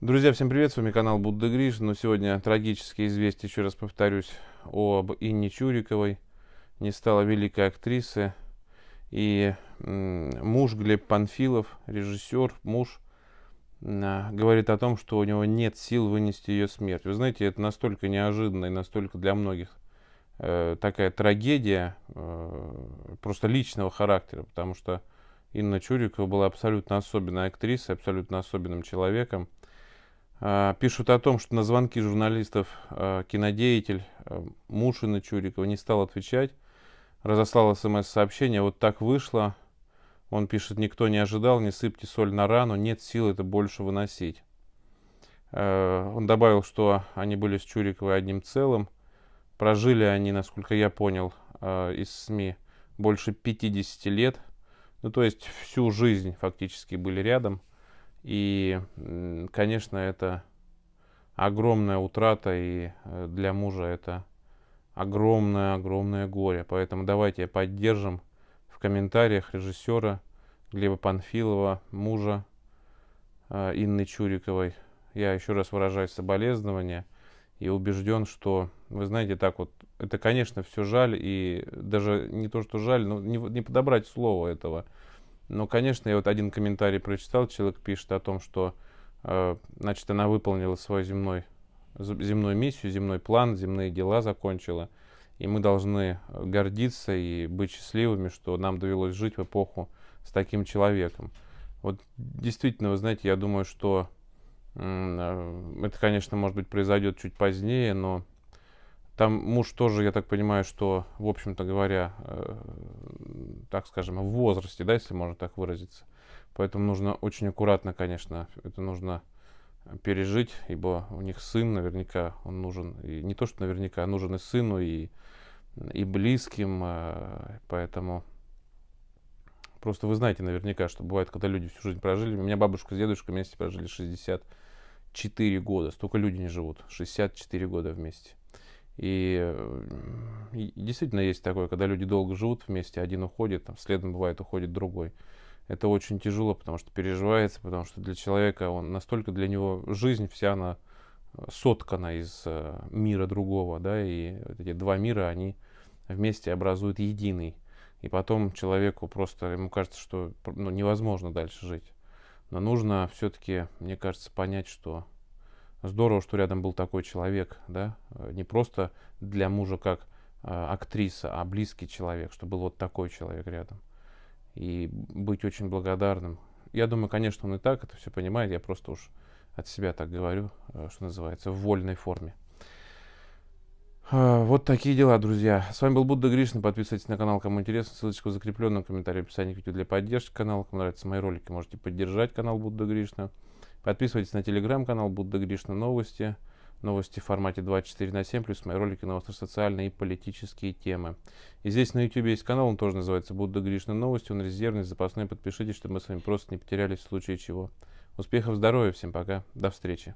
Друзья, всем привет, с вами канал Будда Гриш, но ну, сегодня трагические известия, еще раз повторюсь, об Инне Чуриковой, не стала великой актрисы, и муж Глеб Панфилов, режиссер, муж, а, говорит о том, что у него нет сил вынести ее смерть. Вы знаете, это настолько неожиданно и настолько для многих э, такая трагедия э, просто личного характера, потому что Инна Чурикова была абсолютно особенной актрисой, абсолютно особенным человеком – а, пишут о том, что на звонки журналистов а, кинодеятель а, Мушина Чурикова не стал отвечать. Разослал смс-сообщение. Вот так вышло. Он пишет, никто не ожидал, не сыпьте соль на рану, нет сил это больше выносить. Он добавил, что они были с Чуриковой одним целым. Прожили они, насколько я понял, из СМИ больше 50 лет. Ну, то есть всю жизнь фактически были рядом. И, конечно, это огромная утрата, и э, для мужа это огромное-огромное горе. Поэтому давайте поддержим в комментариях режиссера Глеба Панфилова, мужа э, Инны Чуриковой. Я еще раз выражаю соболезнования и убежден, что, вы знаете, так вот, это, конечно, все жаль, и даже не то, что жаль, но не, не подобрать слово этого – ну, конечно, я вот один комментарий прочитал, человек пишет о том, что, э, значит, она выполнила свою земной, земную миссию, земной план, земные дела закончила. И мы должны э, гордиться и быть счастливыми, что нам довелось жить в эпоху с таким человеком. Вот действительно, вы знаете, я думаю, что э, это, конечно, может быть, произойдет чуть позднее, но там муж тоже, я так понимаю, что, в общем-то говоря, э, так скажем, в возрасте, да, если можно так выразиться. Поэтому нужно очень аккуратно, конечно, это нужно пережить, ибо у них сын наверняка, он нужен, и не то что наверняка, а нужен и сыну, и, и близким, а, поэтому просто вы знаете наверняка, что бывает, когда люди всю жизнь прожили, у меня бабушка с дедушкой вместе прожили 64 года, столько люди не живут, 64 года вместе. И, и действительно есть такое, когда люди долго живут вместе, один уходит, там, следом бывает уходит другой. Это очень тяжело, потому что переживается, потому что для человека он настолько для него жизнь вся она э, соткана из э, мира другого, да, и вот эти два мира они вместе образуют единый. И потом человеку просто ему кажется, что ну, невозможно дальше жить. Но нужно все-таки, мне кажется, понять, что здорово, что рядом был такой человек, да, э, не просто для мужа как а, актриса, а близкий человек, что был вот такой человек рядом. И быть очень благодарным. Я думаю, конечно, он и так это все понимает, я просто уж от себя так говорю, э, что называется, в вольной форме. А, вот такие дела, друзья. С вами был Будда Гришна. Подписывайтесь на канал, кому интересно. Ссылочка в закрепленном комментарии в описании к видео для поддержки канала. Кому нравятся мои ролики, можете поддержать канал Будда Гришна. Подписывайтесь на телеграм-канал Будда Гришна Новости. Новости в формате 24 на 7, плюс мои ролики на социальные и политические темы. И здесь на YouTube есть канал, он тоже называется Будда Гришна Новости, он резервный, запасной. Подпишитесь, чтобы мы с вами просто не потерялись в случае чего. Успехов, здоровья, всем пока, до встречи.